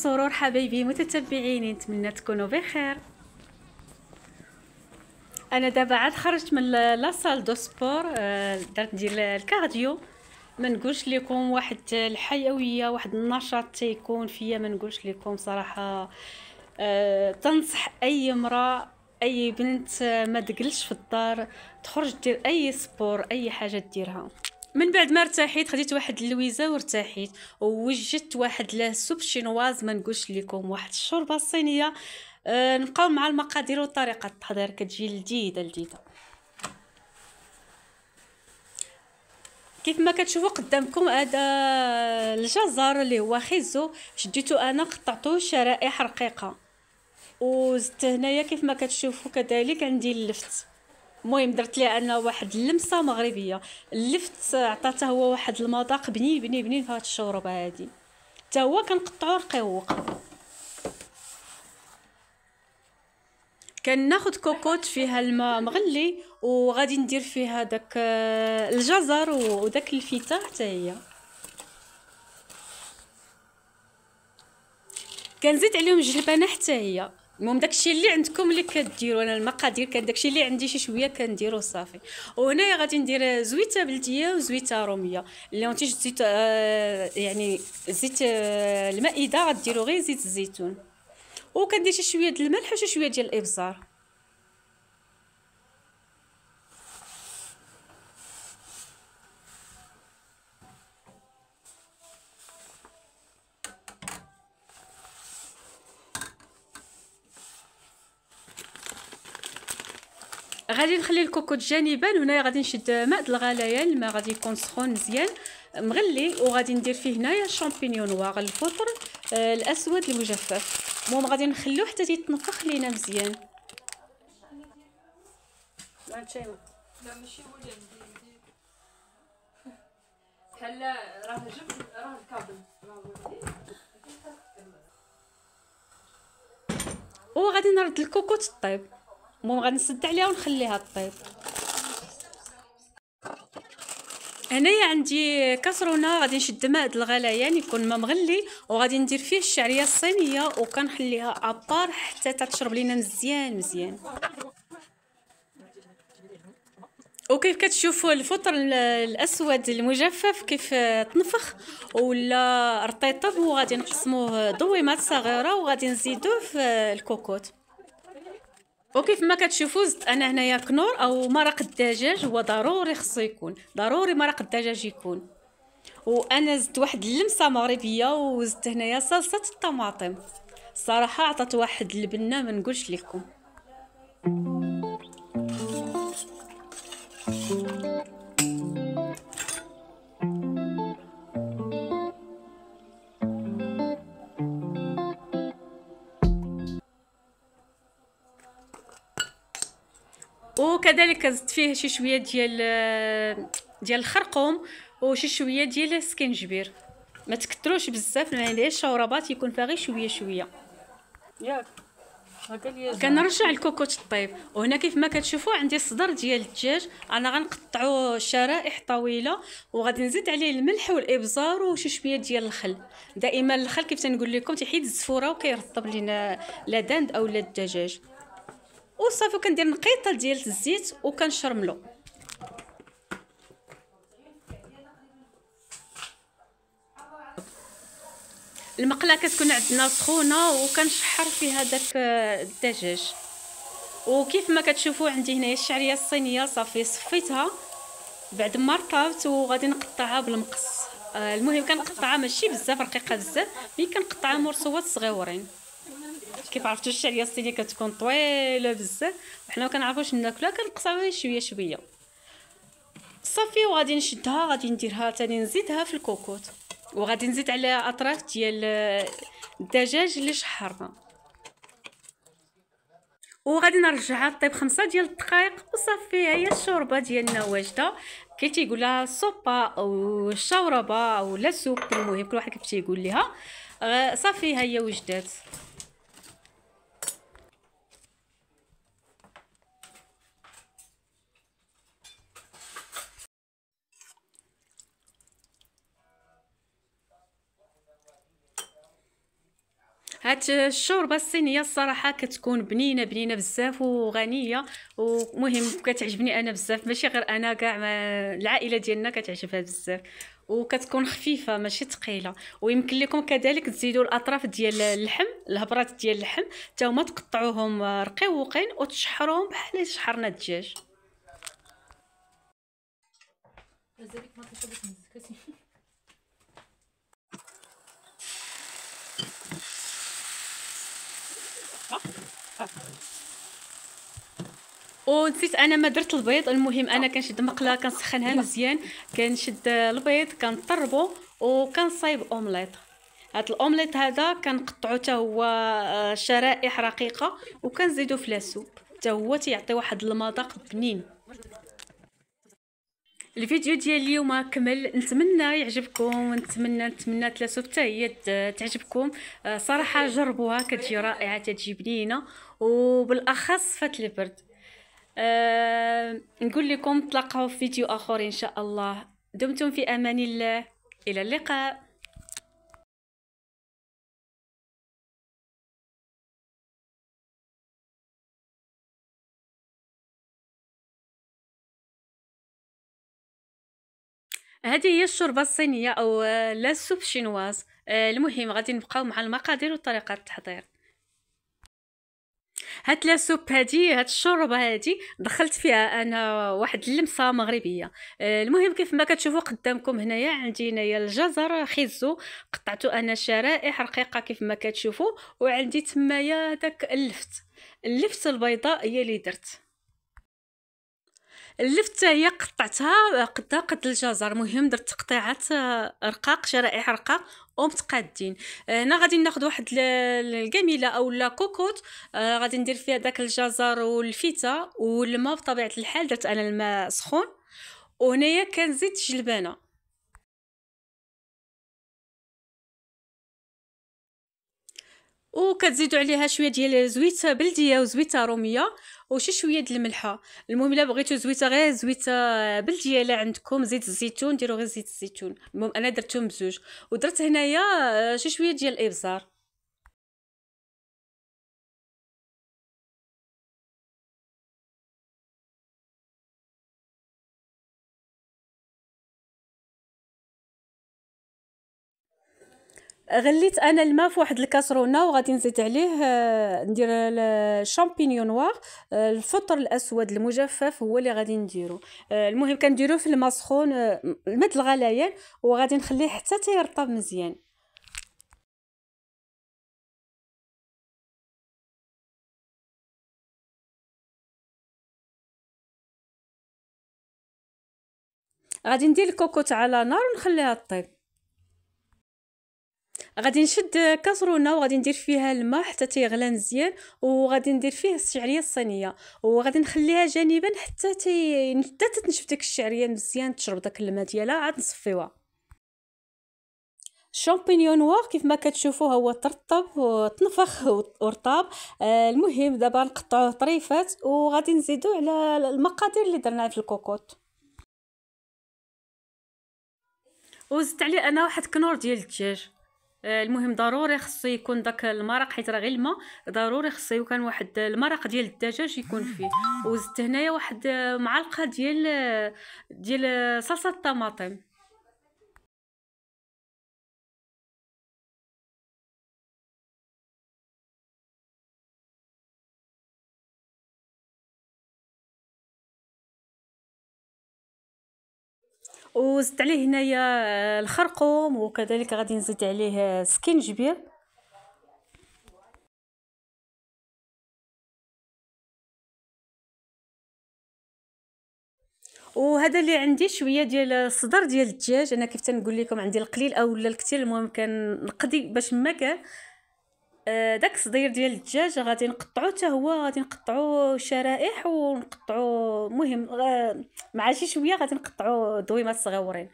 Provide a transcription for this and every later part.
والسرور حبايبي متتبعيني نتمنى تكونوا بخير انا دابا عاد خرجت من لاصال دو سبور آه، درت ندير الكارديو ما نقولش لكم واحد الحيويه واحد النشاط تيكون فيا ما نقولش لكم صراحه آه، تنصح اي امراه اي بنت آه، ما تقلش في الدار تخرج دير اي سبور اي حاجه ديرها من بعد ما ارتحيت خديت واحد اللويزه وارتحيت ووجدت واحد لاسوب شينواز ما نقولش لكم واحد الشوربه صينيه أه نبقاو مع المقادير وطريقه التحضير كتجي لذيذه لذيذه كيف ما كتشوفوا قدامكم هذا الجزر اللي هو خيزو شديتو انا قطعته شرائح رقيقه وزدت هنايا كيف ما كتشوفوا كذلك عندي اللفت المهم درت ليه انا واحد اللمسه مغربيه اللفت عطاته هو واحد المذاق بنين بنين بنين في هاد الشوربه هادي حتى هو كنقطعو رقيوق كناخذ كوكوت فيها الماء مغلي وغادي ندير فيها داك آه، الجزر وداك الفيتا حتى هي كنزيد عليهم الجلبانه حتى هي المهم داكشي اللي عندكم اللي كديروا انا المقادير كان داكشي اللي عندي شي شويه كنديروا صافي وهنايا غادي ندير زويته بلديه وزويته روميه اللي انت زيت آه يعني زيت آه المائده غديروا غير زيت الزيتون وكندير شي شويه ديال الملح وشي شويه ديال الابزار غادي نخلي الكوكوت جانبا هنايا غادي نشد ماء الغليان الماء غادي يكون سخون مزيان مغلي وغادي ندير فيه هنايا الشامبينيون نوار الفطر آه، الاسود المجفف المهم غادي نخلوه حتى تيتنفخ لينا مزيان وغادي نرد الكوكوت الطيب المهم غنسد عليها ونخليها طيب هنايا عندي كسرونه غادي نشد ماء هاد الغليان يعني يكون ما مغلي وغادي ندير فيه الشعريه الصينيه وكنخليها ابار حتى تتشرب لينا مزيان مزيان وكيف كتشوفوا الفطر الاسود المجفف كيف تنفخ ولا رطيطب وغادي نقسموه دويمات صغيره وغادي نزيدوه في الكوكوت وكيف ما كتشوفوا زدت انا هنايا كنور او مرق الدجاج هو ضروري خصو يكون ضروري مرق الدجاج يكون وانا زدت واحد اللمسه مغربيه وزدت هنايا صلصه الطماطم صراحه عطات واحد البنه ما نقولش لكم كزدت فيه شي شويه ديال آه، ديال الخرقوم وشي شويه ديال السكنجبير ما تكثروش بزاف لان الشوربات يكون فيها غير شويه شويه ياك كنرجع الكوكوت الطيب وهنا كيف ما كتشوفوا عندي الصدر ديال الدجاج انا غنقطعو شرائح طويله وغادي نزيد عليه الملح والابزار وشي شويه ديال الخل دائما الخل كيف تنقول لكم تيحيد الزفوره وكيرطب لينا لا داند او لا الدجاج وصافي كندير نقيطه ديال الزيت وكنشرملو المقله كتكون عندنا سخونه وكنشحر فيها داك الدجاج وكيف ما كتشوفوا عندي هنايا الشعريه الصينيه صافي صفيتها بعد ما رطبت وغادي نقطعها بالمقص آه، المهم كنقطعها ماشي بزاف رقيقه بزاف مي كنقطعها مرصوات صغيورين كيف عرفتوا الشعريه الصينيه كتكون طويله بزاف وحنا ما كنعرفوش ناكلها كنقصاوها شويه شويه صافي وغادي نشدها غادي نديرها ثاني نزيدها في الكوكوط وغادي نزيد عليها اطراف ديال الدجاج اللي شحرنا وغادي نرجعها طيب خمسة ديال الدقائق وصافي هي الشوربه ديالنا واجده كي تيقولها صوبا سوبا او شوربه ولا سوب المهم كل واحد كيف تيقول لها آه، صافي هي وجدات هاد الشوربه الصينيه الصراحه كتكون بنينه بنينه بزاف وغنيه ومهم كتعجبني انا بزاف ماشي غير انا كاع العائله ديالنا كتعجبها بزاف وكتكون خفيفه ماشي ثقيله ويمكن لكم كذلك تزيدوا الاطراف ديال اللحم الهبرات ديال اللحم حتى هما تقطعوهم رقيقين وتشحروهم بحال شحرنا الدجاج ونسيت انا ما درت البيض المهم انا كنشد مقله كنسخنها مزيان كنشد البيض كنطربو وكنصايب اومليط هاد الاومليط هذا كنقطعو حتى هو آه، شرائح رقيقه وكنزيدو في لاسوب حتى هو تيعطي واحد المذاق بنين الفيديو ديال اليوم كمل نتمنى يعجبكم ونتمنى نتمنى تلاسوب حتى هي تعجبكم آه، صراحه جربوها كتجي رائعه تجي بنينه وبالاخص فات البرد آه، نقول لكم تلقوا في فيديو اخر ان شاء الله دمتم في امان الله الى اللقاء هذه هي الشوربه الصينيه او آه، لا سوب شينواز آه، المهم غادي نبقاو مع المقادير وطريقه التحضير هاد لاسوب هادي هاد الشوربه هادي دخلت فيها انا واحد اللمسه مغربيه آه، المهم كيف ما كتشوفوا قدامكم هنايا عندي هنايا الجزر خيزو قطعته انا شرائح رقيقه كيف ما كتشوفوا وعندي تمايا داك اللفت اللفت البيضاء هي اللي درت اللفته هي قطعتها قدها قد الجزر المهم درت تقطيعات آه، رقاق شرائح رقاق ومتقادين آه، هنا غادي ناخذ واحد الكميله او لا كوكوت آه، غادي ندير فيها داك الجزر والفيتا والماء بطبيعه الحال درت انا الماء سخون وهنايا كنزيد الجلبانه وكتزيدوا عليها شويه ديال زويته بلديه وزويته روميه وشي شويه ديال الملحه المهم الا بغيتو زويته غير زويته بلديه الا عندكم زيت الزيتون ديروا غير زيت الزيتون المهم انا درتهم بزوج ودرت هنايا آه، شي شويه ديال الابزار غليت انا الماء في واحد الكاسرونه وغادي نزيد عليه آه، ندير الشامبينيون نوار آه، الفطر الاسود المجفف هو اللي غادي نديرو آه، المهم كنديرو في الماء سخون الماء الغليان وغادي نخليه حتى تيرطب مزيان غادي ندير الكوكوت على نار ونخليها طيب غادي نشد كاسرونه وغادي ندير فيها الماء حتى تيغلى مزيان وغادي ندير فيه الشعريه الصينيه وغادي نخليها جانبا حتى حتى تنشف ديك الشعريه مزيان تشرب داك الماء ديالها عاد نصفيوها الشامبينيون نوار كيف ما كتشوفوا هو ترطب وتنفخ ورطاب آه، المهم دابا نقطعوه طريفات وغادي نزيدو على المقادير اللي درناها في الكوكوط وزدت عليه انا واحد كنور ديال الدجاج آه، المهم ضروري خصو يكون داك المرق حيت راه غير الماء ضروري خصو يكون واحد المرق ديال الدجاج يكون فيه وزدت هنايا واحد آه، معلقه ديال آه، ديال صلصه الطماطم وزدت عليه هنايا آه، الخرقوم وكذلك غادي نزيد عليه آه، سكينجبير وهذا اللي عندي شويه ديال الصدر ديال الدجاج انا كيف تنقول لكم عندي القليل اولا الكثير المهم كنقضي باش ما كان آه، داك الصدير ديال الدجاج غادي نقطعو حتى هو غادي نقطعو شرائح ونقطعو المهم آه، مع شي شويه غادي نقطعو دويمات صغيورين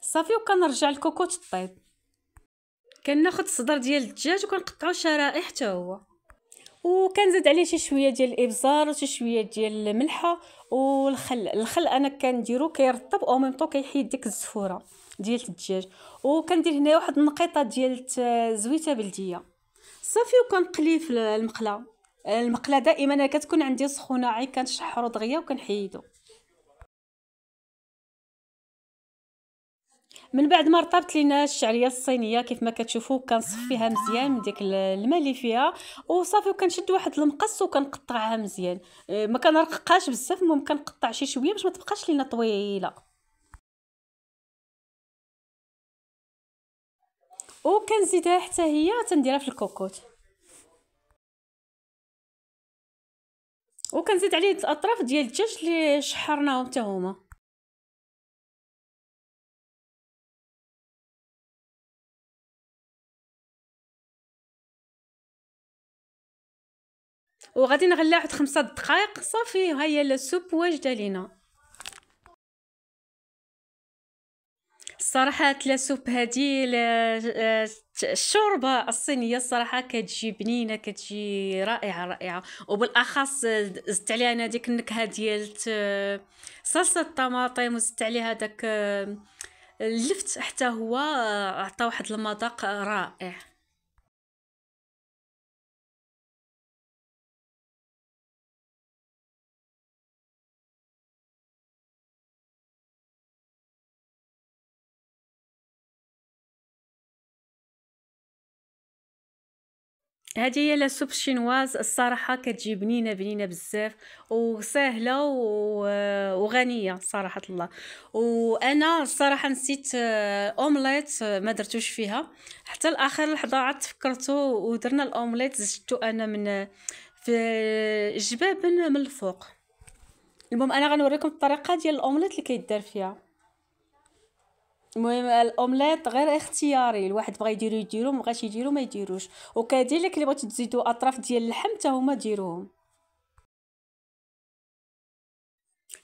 صافي وكنرجع الكوكوت الطيب كناخد الصدر ديال الدجاج وكنقطعو شرائح حتى هو وكنزيد عليه شي شويه ديال الابزار وشي شويه ديال الملحه والخل الخل انا كنديرو كيرطب او ميم طو كيحيد ديك الزفوره ديال الدجاج وكندير هنايا واحد النقيطه ديال زويته بلديه صافي وكنقلي في المقله المقله دائما كتكون عندي سخونه عي كنشحرو دغيا وكنحيدو من بعد ما رطبت لينا الشعريه الصينيه كيف ما كتشوفوا كنصفيها مزيان من ديك الماء اللي فيها وصافي وكنشد واحد المقص وكنقطعها مزيان آه، ما كنرققهاش بزاف ممكن كنقطع شي شويه باش ما تبقاش لينا طويله وكنزيدها حتى هي تنديرها في الكوكوت وكنزيد عليه الاطراف ديال الدجاج اللي شحرناهم حتى هما وغادي نغليها واحد خمسة دقائق صافي ها هي السوب واجده لينا الصراحه لا سوب هادي آه، الشوربه الصينيه الصراحه كتجي بنينه كتجي رائعه رائعه وبالاخص زدت عليها انا ديك النكهه ديال آه، صلصه الطماطم وزدت عليها داك آه، اللفت حتى هو عطى واحد المذاق رائع هذه هي لاسوب شينواز الشينواز الصراحه كتجي بنينه بنينه بزاف وسهله وغنيه صراحه الله وانا الصراحه نسيت اومليت آه، آه، ما درتوش فيها حتى لاخر لحظه عاد تفكرتو ودرنا الاومليت زدتو انا من في جباب من الفوق المهم انا غنوريكم الطريقه ديال الاومليت اللي كيدار فيها المهم الاومليط غير اختياري الواحد بغى يديرو يديرو مبغاش يديرو ما يديروش وكذلك اللي بغيتو تزيدو اطراف ديال اللحم حتى هما ديروهم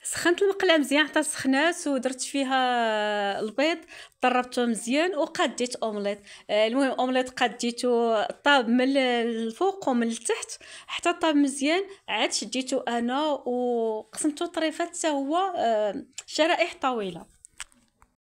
سخنت المقله مزيان حتى سخنات ودرت فيها البيض طربته مزيان وقديت اومليت آه، المهم اومليت قديته طاب من الفوق ومن التحت حتى طاب مزيان عاد شديته انا وقسمته طريفات حتى هو آه، شرائح طويله